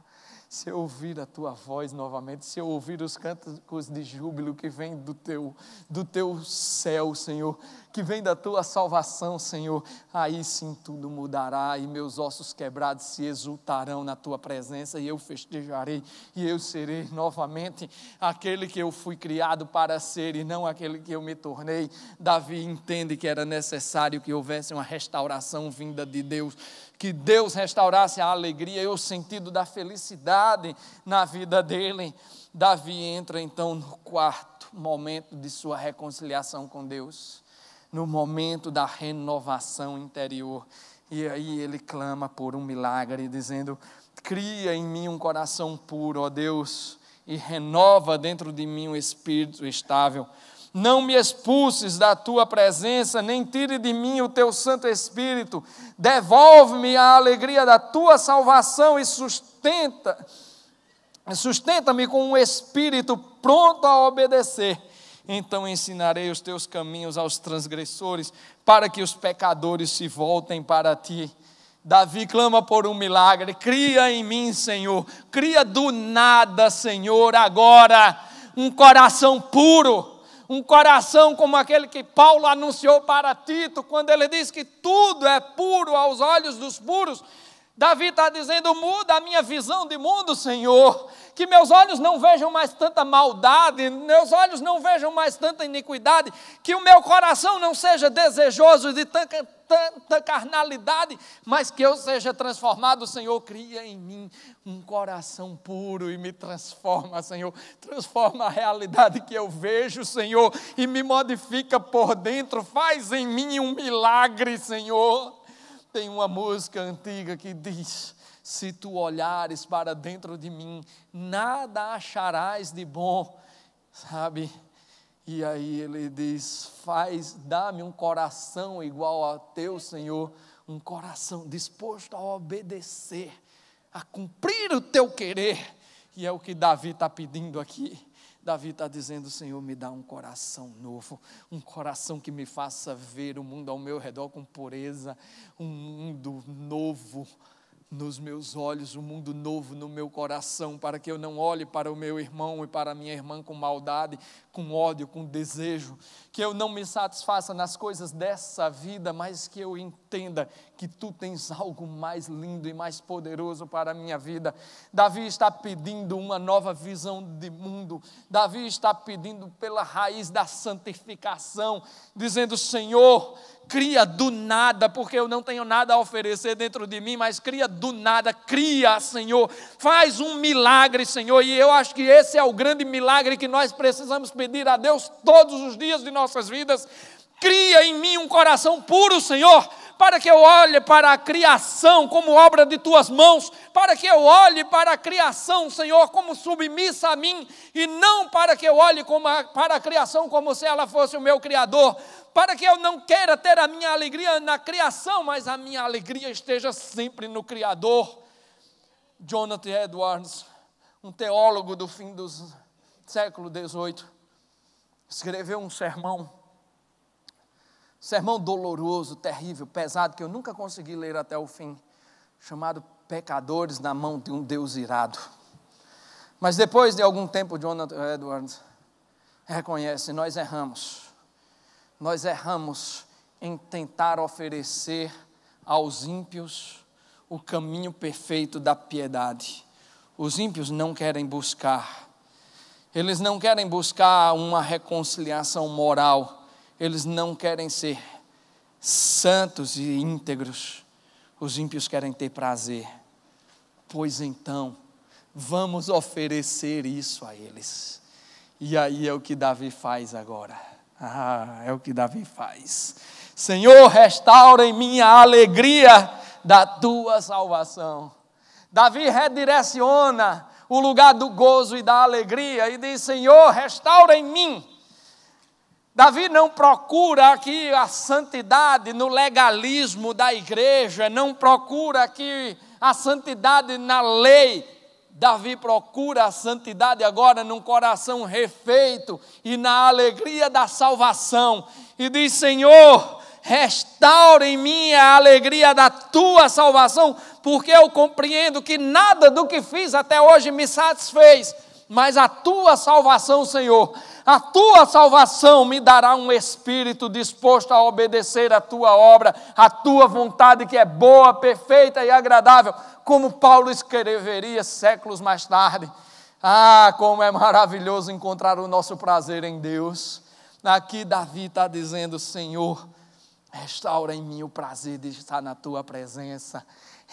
se eu ouvir a tua voz novamente, se eu ouvir os cantos de júbilo que vem do teu, do teu céu, Senhor, que vem da tua salvação, Senhor, aí sim tudo mudará e meus ossos quebrados se exultarão na tua presença e eu festejarei e eu serei novamente aquele que eu fui criado para ser e não aquele que eu me tornei. Davi entende que era necessário que houvesse uma restauração vinda de Deus que Deus restaurasse a alegria e o sentido da felicidade na vida dele. Davi entra então no quarto momento de sua reconciliação com Deus, no momento da renovação interior. E aí ele clama por um milagre, dizendo: Cria em mim um coração puro, ó Deus, e renova dentro de mim um espírito estável. Não me expulses da tua presença, nem tire de mim o teu Santo Espírito. Devolve-me a alegria da tua salvação e sustenta sustenta-me com um espírito pronto a obedecer. Então ensinarei os teus caminhos aos transgressores, para que os pecadores se voltem para ti. Davi clama por um milagre: cria em mim, Senhor, cria do nada, Senhor, agora um coração puro um coração como aquele que Paulo anunciou para Tito, quando ele diz que tudo é puro aos olhos dos puros, Davi está dizendo: muda a minha visão de mundo, Senhor, que meus olhos não vejam mais tanta maldade, meus olhos não vejam mais tanta iniquidade, que o meu coração não seja desejoso de tanta, tanta carnalidade, mas que eu seja transformado, Senhor. Cria em mim um coração puro e me transforma, Senhor. Transforma a realidade que eu vejo, Senhor, e me modifica por dentro. Faz em mim um milagre, Senhor. Tem uma música antiga que diz: Se tu olhares para dentro de mim, nada acharás de bom, sabe? E aí ele diz: Faz, dá-me um coração igual ao teu, Senhor, um coração disposto a obedecer, a cumprir o teu querer. E é o que Davi está pedindo aqui. Davi está dizendo: Senhor, me dá um coração novo, um coração que me faça ver o mundo ao meu redor com pureza, um mundo novo, nos meus olhos um mundo novo no meu coração, para que eu não olhe para o meu irmão e para a minha irmã com maldade, com ódio, com desejo, que eu não me satisfaça nas coisas dessa vida, mas que eu entenda que tu tens algo mais lindo e mais poderoso para a minha vida. Davi está pedindo uma nova visão de mundo. Davi está pedindo pela raiz da santificação, dizendo: "Senhor, cria do nada, porque eu não tenho nada a oferecer dentro de mim, mas cria do nada, cria, Senhor. Faz um milagre, Senhor, e eu acho que esse é o grande milagre que nós precisamos pedir a Deus todos os dias de nossas vidas. Cria em mim um coração puro, Senhor, para que eu olhe para a criação como obra de tuas mãos, para que eu olhe para a criação, Senhor, como submissa a mim, e não para que eu olhe a, para a criação como se ela fosse o meu Criador, para que eu não queira ter a minha alegria na criação, mas a minha alegria esteja sempre no Criador. Jonathan Edwards, um teólogo do fim do século XVIII, escreveu um sermão sermão doloroso, terrível, pesado, que eu nunca consegui ler até o fim, chamado Pecadores na Mão de um Deus Irado. Mas depois de algum tempo, Jonathan Edwards reconhece: nós erramos. Nós erramos em tentar oferecer aos ímpios o caminho perfeito da piedade. Os ímpios não querem buscar. Eles não querem buscar uma reconciliação moral eles não querem ser santos e íntegros, os ímpios querem ter prazer. Pois então, vamos oferecer isso a eles. E aí é o que Davi faz agora. Ah, é o que Davi faz. Senhor, restaura em mim a alegria da tua salvação. Davi redireciona o lugar do gozo e da alegria e diz: Senhor, restaura em mim Davi não procura aqui a santidade no legalismo da igreja, não procura aqui a santidade na lei. Davi procura a santidade agora num coração refeito e na alegria da salvação. E diz: Senhor, restaure em mim a alegria da tua salvação, porque eu compreendo que nada do que fiz até hoje me satisfez mas a tua salvação, Senhor, a tua salvação me dará um espírito disposto a obedecer a tua obra, a tua vontade que é boa, perfeita e agradável, como Paulo escreveria séculos mais tarde. Ah, como é maravilhoso encontrar o nosso prazer em Deus. Aqui Davi está dizendo: Senhor, restaura em mim o prazer de estar na tua presença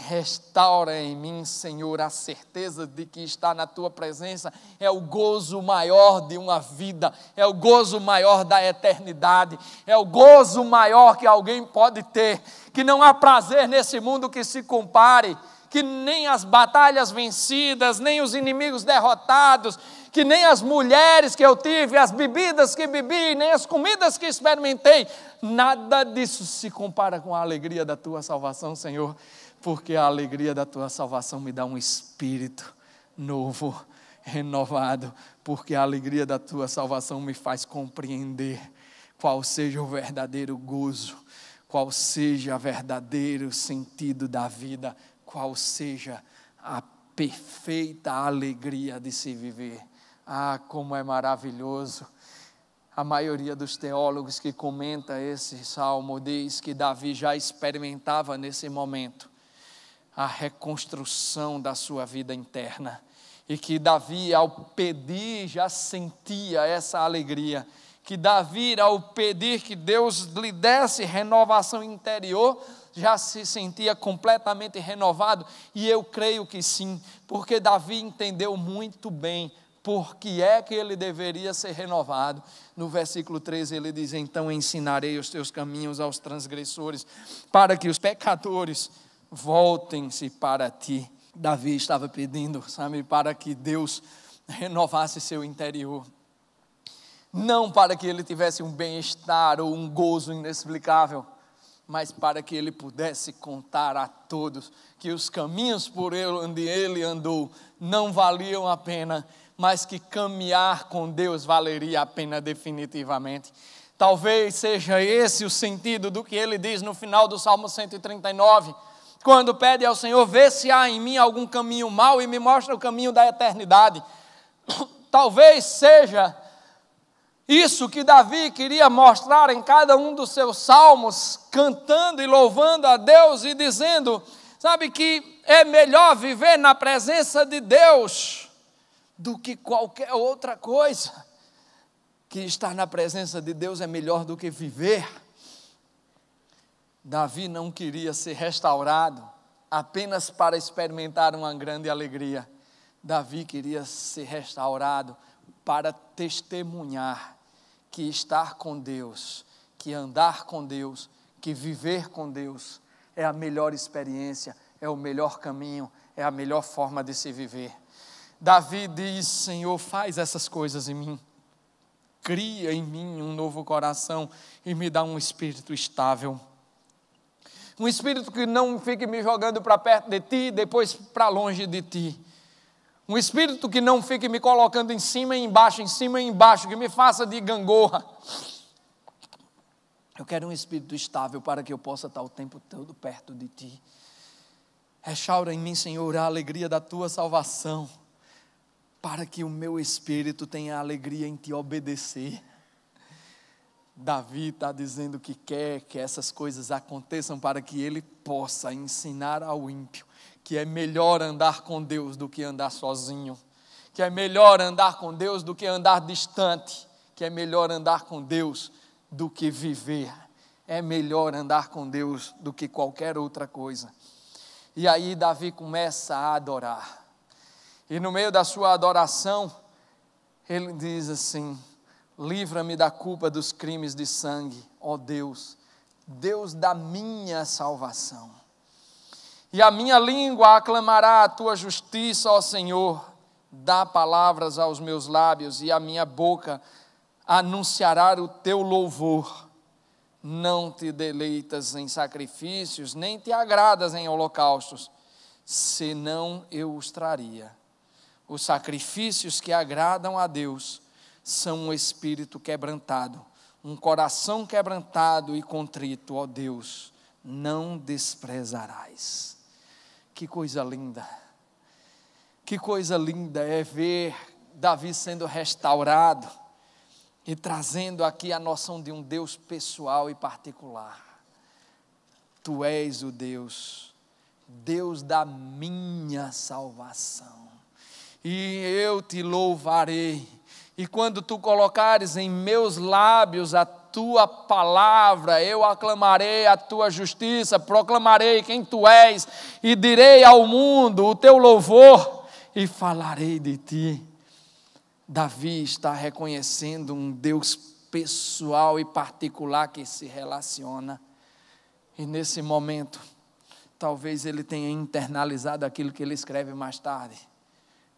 Restaura em mim, Senhor, a certeza de que está na tua presença é o gozo maior de uma vida, é o gozo maior da eternidade, é o gozo maior que alguém pode ter. Que não há prazer nesse mundo que se compare, que nem as batalhas vencidas, nem os inimigos derrotados, que nem as mulheres que eu tive, as bebidas que bebi, nem as comidas que experimentei, nada disso se compara com a alegria da tua salvação, Senhor porque a alegria da tua salvação me dá um espírito novo, renovado, porque a alegria da tua salvação me faz compreender qual seja o verdadeiro gozo, qual seja o verdadeiro sentido da vida, qual seja a perfeita alegria de se viver. Ah, como é maravilhoso! A maioria dos teólogos que comenta esse salmo diz que Davi já experimentava nesse momento a reconstrução da sua vida interna. E que Davi, ao pedir, já sentia essa alegria. Que Davi, ao pedir que Deus lhe desse renovação interior, já se sentia completamente renovado? E eu creio que sim, porque Davi entendeu muito bem por que é que ele deveria ser renovado. No versículo 13 ele diz: Então ensinarei os teus caminhos aos transgressores, para que os pecadores voltem-se para ti. Davi estava pedindo, sabe, para que Deus renovasse seu interior. Não para que ele tivesse um bem-estar ou um gozo inexplicável, mas para que ele pudesse contar a todos que os caminhos por onde ele andou não valiam a pena, mas que caminhar com Deus valeria a pena definitivamente. Talvez seja esse o sentido do que ele diz no final do Salmo 139 quando pede ao Senhor, vê se há em mim algum caminho mau e me mostra o caminho da eternidade. Talvez seja isso que Davi queria mostrar em cada um dos seus salmos, cantando e louvando a Deus e dizendo, sabe, que é melhor viver na presença de Deus do que qualquer outra coisa. Que estar na presença de Deus é melhor do que viver Davi não queria ser restaurado apenas para experimentar uma grande alegria. Davi queria ser restaurado para testemunhar que estar com Deus, que andar com Deus, que viver com Deus é a melhor experiência, é o melhor caminho, é a melhor forma de se viver. Davi diz: Senhor, faz essas coisas em mim. Cria em mim um novo coração e me dá um espírito estável. Um espírito que não fique me jogando para perto de ti, depois para longe de ti. Um espírito que não fique me colocando em cima e embaixo, em cima e embaixo, que me faça de gangorra. Eu quero um espírito estável para que eu possa estar o tempo todo perto de ti. Rechaura em mim, Senhor, a alegria da tua salvação, para que o meu espírito tenha alegria em te obedecer. Davi está dizendo que quer que essas coisas aconteçam para que ele possa ensinar ao ímpio que é melhor andar com Deus do que andar sozinho, que é melhor andar com Deus do que andar distante, que é melhor andar com Deus do que viver, é melhor andar com Deus do que qualquer outra coisa. E aí Davi começa a adorar, e no meio da sua adoração, ele diz assim: Livra-me da culpa dos crimes de sangue, ó Deus, Deus da minha salvação. E a minha língua aclamará a tua justiça, ó Senhor. Dá palavras aos meus lábios e a minha boca anunciará o teu louvor. Não te deleitas em sacrifícios, nem te agradas em holocaustos, senão eu os traria. Os sacrifícios que agradam a Deus são um espírito quebrantado, um coração quebrantado e contrito, ó Deus, não desprezarás. Que coisa linda! Que coisa linda é ver Davi sendo restaurado e trazendo aqui a noção de um Deus pessoal e particular. Tu és o Deus, Deus da minha salvação, e eu te louvarei e quando tu colocares em meus lábios a tua palavra, eu aclamarei a tua justiça, proclamarei quem tu és, e direi ao mundo o teu louvor, e falarei de ti. Davi está reconhecendo um Deus pessoal e particular que se relaciona. E nesse momento, talvez ele tenha internalizado aquilo que ele escreve mais tarde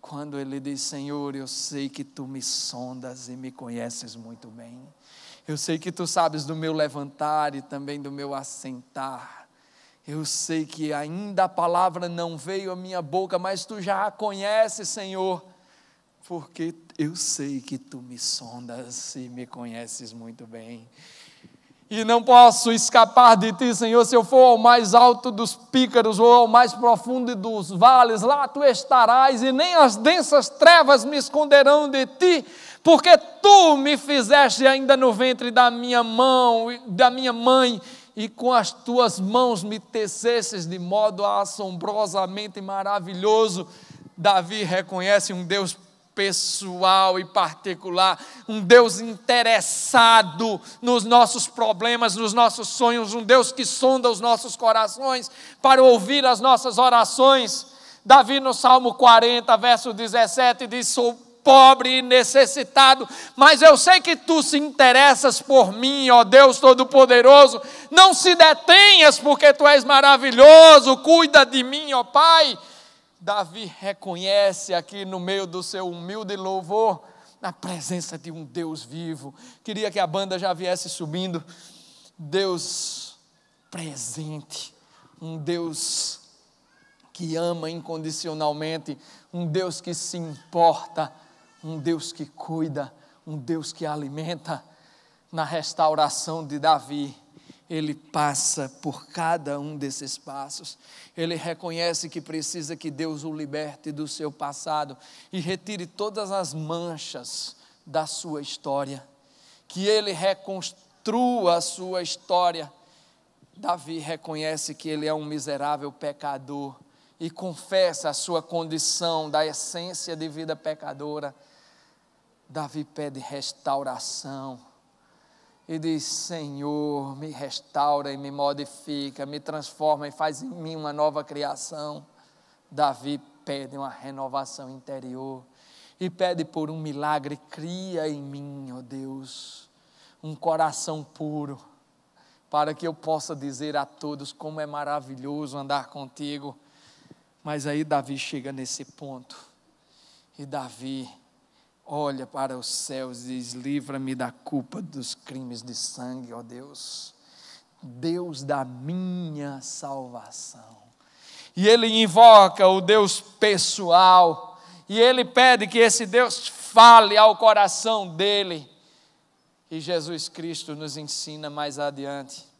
quando ele diz: Senhor, eu sei que tu me sondas e me conheces muito bem. Eu sei que tu sabes do meu levantar e também do meu assentar. Eu sei que ainda a palavra não veio à minha boca, mas tu já a conheces, Senhor, porque eu sei que tu me sondas e me conheces muito bem e não posso escapar de ti, Senhor. Se eu for ao mais alto dos pícaros ou ao mais profundo dos vales, lá tu estarás e nem as densas trevas me esconderão de ti, porque tu me fizeste ainda no ventre da minha mão, da minha mãe, e com as tuas mãos me tecesses de modo assombrosamente maravilhoso. Davi reconhece um Deus pessoal e particular, um Deus interessado nos nossos problemas, nos nossos sonhos, um Deus que sonda os nossos corações para ouvir as nossas orações. Davi no Salmo 40, verso 17 diz: "Sou pobre e necessitado, mas eu sei que tu se interessas por mim, ó Deus Todo-Poderoso. Não se detenhas, porque tu és maravilhoso. Cuida de mim, ó Pai." Davi reconhece aqui no meio do seu humilde louvor, na presença de um Deus vivo. Queria que a banda já viesse subindo. Deus presente, um Deus que ama incondicionalmente, um Deus que se importa, um Deus que cuida, um Deus que alimenta. Na restauração de Davi, ele passa por cada um desses passos. Ele reconhece que precisa que Deus o liberte do seu passado e retire todas as manchas da sua história. Que ele reconstrua a sua história. Davi reconhece que ele é um miserável pecador e confessa a sua condição da essência de vida pecadora. Davi pede restauração e diz: Senhor, me restaura e me modifica, me transforma e faz em mim uma nova criação. Davi pede uma renovação interior e pede por um milagre: cria em mim, ó oh Deus, um coração puro, para que eu possa dizer a todos como é maravilhoso andar contigo. Mas aí Davi chega nesse ponto e Davi olha para os céus e diz: livra-me da culpa dos crimes de sangue, ó Deus, Deus da minha salvação. E ele invoca o Deus pessoal, e ele pede que esse Deus fale ao coração dele. E Jesus Cristo nos ensina mais adiante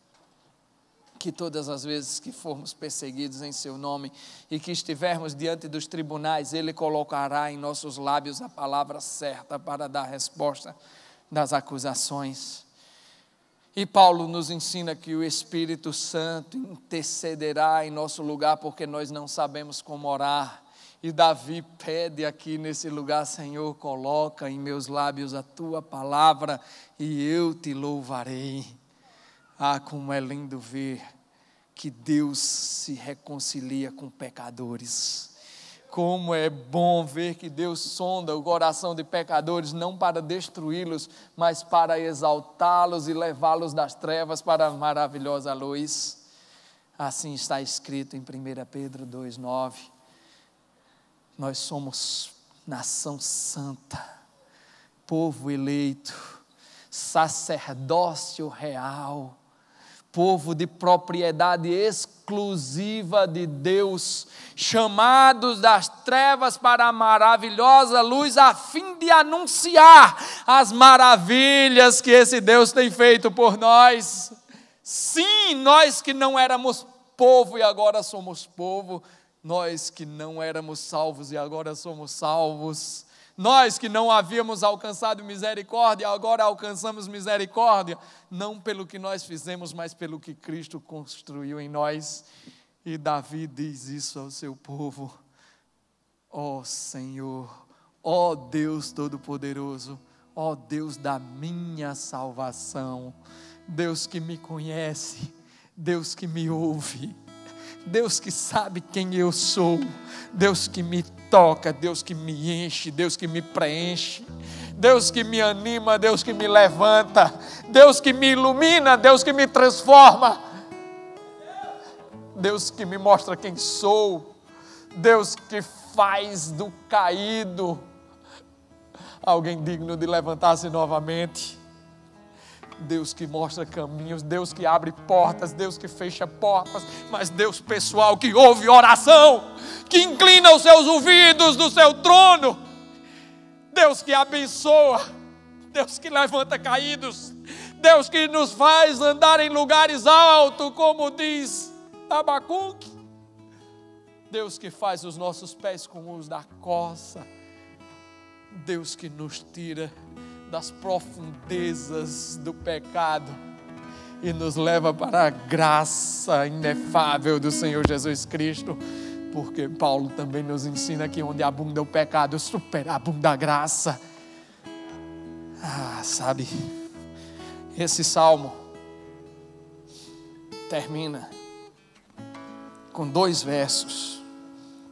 que todas as vezes que formos perseguidos em seu nome e que estivermos diante dos tribunais, ele colocará em nossos lábios a palavra certa para dar resposta das acusações. E Paulo nos ensina que o Espírito Santo intercederá em nosso lugar porque nós não sabemos como orar. E Davi pede aqui nesse lugar, Senhor, coloca em meus lábios a tua palavra e eu te louvarei. Ah, como é lindo ver que Deus se reconcilia com pecadores. Como é bom ver que Deus sonda o coração de pecadores, não para destruí-los, mas para exaltá-los e levá-los das trevas para a maravilhosa luz. Assim está escrito em 1 Pedro 2,9. Nós somos nação santa, povo eleito, sacerdócio real povo de propriedade exclusiva de Deus, chamados das trevas para a maravilhosa luz, a fim de anunciar as maravilhas que esse Deus tem feito por nós. Sim, nós que não éramos povo e agora somos povo, nós que não éramos salvos e agora somos salvos. Nós que não havíamos alcançado misericórdia, agora alcançamos misericórdia, não pelo que nós fizemos, mas pelo que Cristo construiu em nós. E Davi diz isso ao seu povo: Ó oh, Senhor, ó oh, Deus Todo-Poderoso, ó oh, Deus da minha salvação, Deus que me conhece, Deus que me ouve, Deus que sabe quem eu sou, Deus que me toca, Deus que me enche, Deus que me preenche, Deus que me anima, Deus que me levanta, Deus que me ilumina, Deus que me transforma, Deus que me mostra quem sou, Deus que faz do caído alguém digno de levantar-se novamente. Deus que mostra caminhos, Deus que abre portas, Deus que fecha portas, mas Deus pessoal que ouve oração, que inclina os seus ouvidos do seu trono, Deus que abençoa, Deus que levanta caídos, Deus que nos faz andar em lugares altos, como diz Abacuque, Deus que faz os nossos pés como os da coça, Deus que nos tira das profundezas do pecado e nos leva para a graça inefável do Senhor Jesus Cristo, porque Paulo também nos ensina que onde abunda o pecado, superabunda a graça. Ah, sabe, esse salmo termina com dois versos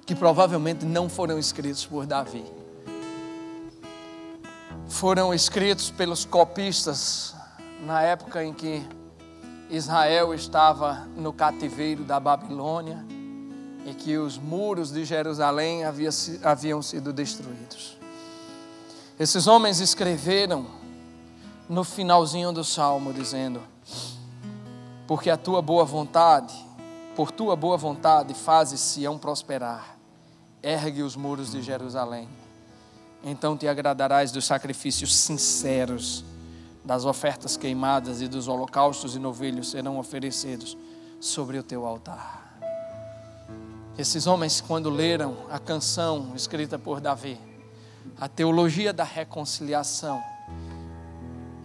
que provavelmente não foram escritos por Davi foram escritos pelos copistas na época em que Israel estava no cativeiro da Babilônia e que os muros de Jerusalém havia, haviam sido destruídos. Esses homens escreveram no finalzinho do salmo dizendo: Porque a tua boa vontade, por tua boa vontade, fazes Sião prosperar, ergue os muros de Jerusalém então te agradarás dos sacrifícios sinceros, das ofertas queimadas e dos holocaustos e novilhos serão oferecidos sobre o teu altar. Esses homens, quando leram a canção escrita por Davi, a teologia da reconciliação,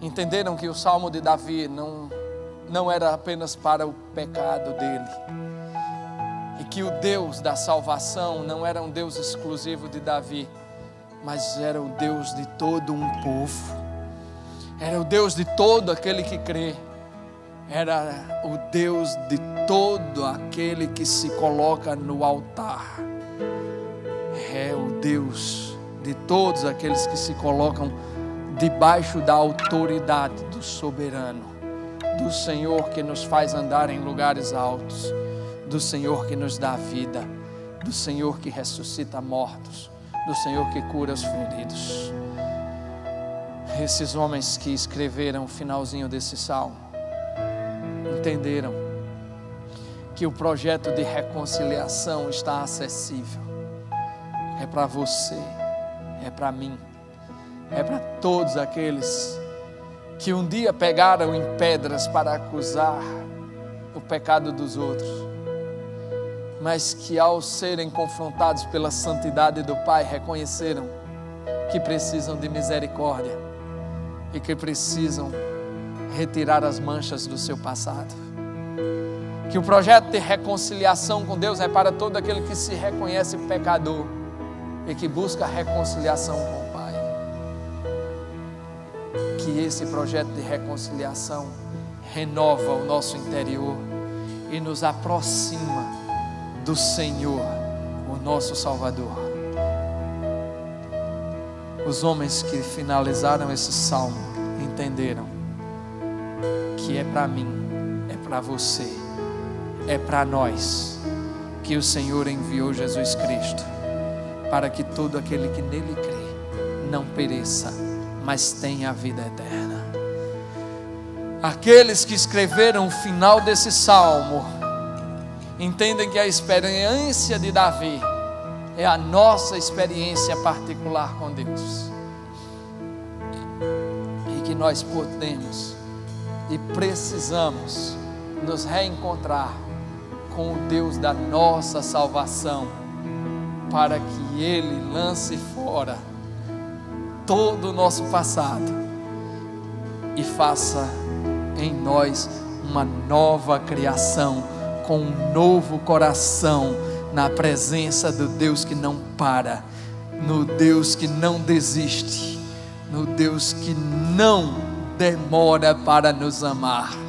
entenderam que o salmo de Davi não, não era apenas para o pecado dele, e que o Deus da salvação não era um Deus exclusivo de Davi mas era o Deus de todo um povo, era o Deus de todo aquele que crê, era o Deus de todo aquele que se coloca no altar, é o Deus de todos aqueles que se colocam debaixo da autoridade do soberano, do Senhor que nos faz andar em lugares altos, do Senhor que nos dá vida, do Senhor que ressuscita mortos do Senhor que cura os feridos. Esses homens que escreveram o finalzinho desse salmo entenderam que o projeto de reconciliação está acessível. É para você, é para mim, é para todos aqueles que um dia pegaram em pedras para acusar o pecado dos outros mas que ao serem confrontados pela santidade do Pai, reconheceram que precisam de misericórdia e que precisam retirar as manchas do seu passado. Que o projeto de reconciliação com Deus é para todo aquele que se reconhece pecador e que busca reconciliação com o Pai. Que esse projeto de reconciliação renova o nosso interior e nos aproxima do Senhor, o nosso Salvador. Os homens que finalizaram esse salmo entenderam que é para mim, é para você, é para nós que o Senhor enviou Jesus Cristo, para que todo aquele que nele crê não pereça, mas tenha a vida eterna. Aqueles que escreveram o final desse salmo Entenda que a experiência de Davi é a nossa experiência particular com Deus. E que nós podemos e precisamos nos reencontrar com o Deus da nossa salvação, para que Ele lance fora todo o nosso passado e faça em nós uma nova criação com um novo coração na presença do Deus que não para, no Deus que não desiste, no Deus que não demora para nos amar.